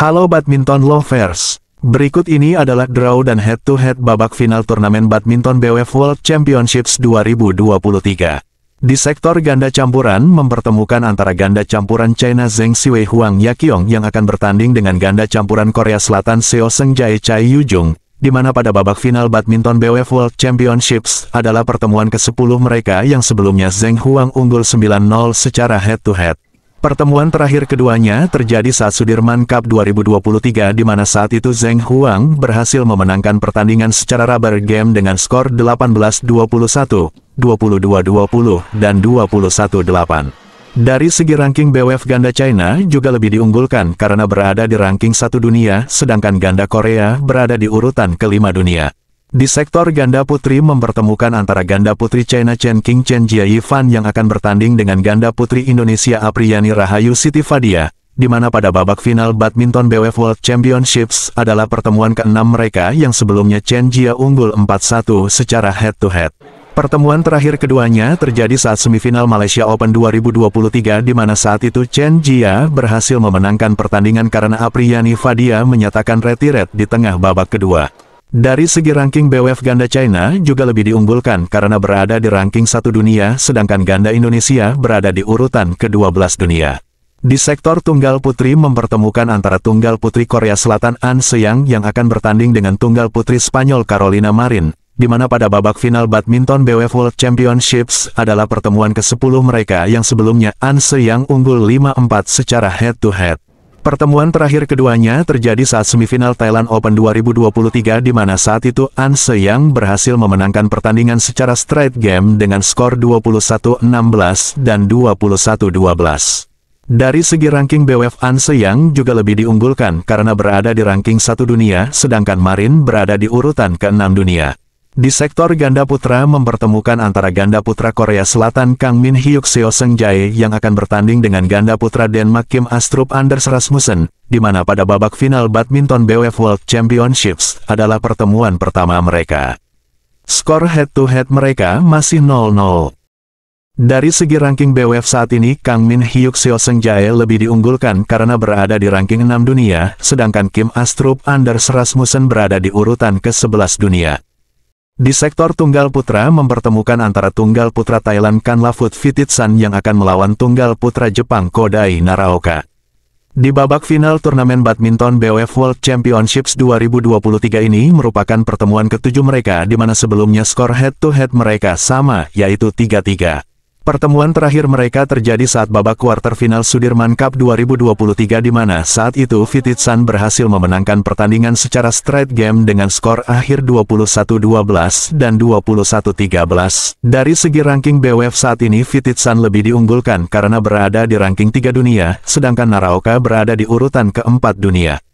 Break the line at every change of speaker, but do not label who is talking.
Halo badminton lovers. Berikut ini adalah draw dan head-to-head -head babak final turnamen badminton BWF World Championships 2023. Di sektor ganda campuran mempertemukan antara ganda campuran China Zheng Siwei Huang Yaqiong yang akan bertanding dengan ganda campuran Korea Selatan Seo Seng Jae Chai Yujung, di mana pada babak final badminton BWF World Championships adalah pertemuan ke-10 mereka yang sebelumnya Zheng Huang unggul 9-0 secara head-to-head. head to head Pertemuan terakhir keduanya terjadi saat Sudirman Cup 2023 di mana saat itu Zheng Huang berhasil memenangkan pertandingan secara rubber game dengan skor 18-21, 22-20, dan 21-8. Dari segi ranking BWF ganda China juga lebih diunggulkan karena berada di ranking satu dunia, sedangkan ganda Korea berada di urutan kelima dunia. Di sektor ganda putri mempertemukan antara ganda putri China Chen King Chen Jia Yifan yang akan bertanding dengan ganda putri Indonesia Apriyani Rahayu Siti Fadia, di mana pada babak final badminton BWF World Championships adalah pertemuan keenam mereka yang sebelumnya Chen Jia unggul 4-1 secara head-to-head. -head. Pertemuan terakhir keduanya terjadi saat semifinal Malaysia Open 2023 di mana saat itu Chen Jia berhasil memenangkan pertandingan karena Apriyani Fadia menyatakan retiret di tengah babak kedua. Dari segi ranking BWF ganda China juga lebih diunggulkan karena berada di ranking satu dunia, sedangkan ganda Indonesia berada di urutan ke-12 dunia. Di sektor tunggal putri mempertemukan antara tunggal putri Korea Selatan An Seyang yang akan bertanding dengan tunggal putri Spanyol Carolina Marin, di mana pada babak final badminton BWF World Championships adalah pertemuan ke-10 mereka yang sebelumnya An Seyang unggul 5-4 secara head-to-head. -head. Pertemuan terakhir keduanya terjadi saat semifinal Thailand Open 2023 di mana saat itu An se Se-yang berhasil memenangkan pertandingan secara straight game dengan skor 21-16 dan 21-12. Dari segi ranking BWF An Se-yang juga lebih diunggulkan karena berada di ranking satu dunia sedangkan Marin berada di urutan ke-6 dunia. Di sektor ganda putra mempertemukan antara ganda putra Korea Selatan Kang Min Hyuk Seo Seng Jae yang akan bertanding dengan ganda putra Denmark Kim Astrup Anders Rasmussen, di mana pada babak final Badminton BWF World Championships adalah pertemuan pertama mereka. Skor head-to-head -head mereka masih 0-0. Dari segi ranking BWF saat ini, Kang Min Hyuk Seo Seng Jae lebih diunggulkan karena berada di ranking 6 dunia, sedangkan Kim Astrup Anders Rasmussen berada di urutan ke-11 dunia. Di sektor tunggal putra mempertemukan antara tunggal putra Thailand Kan Lafut Fititsan yang akan melawan tunggal putra Jepang Kodai Naraoka. Di babak final turnamen badminton BOF World Championships 2023 ini merupakan pertemuan ketujuh mereka di mana sebelumnya skor head-to-head -head mereka sama, yaitu 3-3. Pertemuan terakhir mereka terjadi saat babak kuarter final Sudirman Cup 2023 di mana saat itu Vititsan berhasil memenangkan pertandingan secara straight game dengan skor akhir 21-12 dan 21-13. Dari segi ranking BWF saat ini Vititsan lebih diunggulkan karena berada di ranking 3 dunia, sedangkan Naraoka berada di urutan keempat dunia.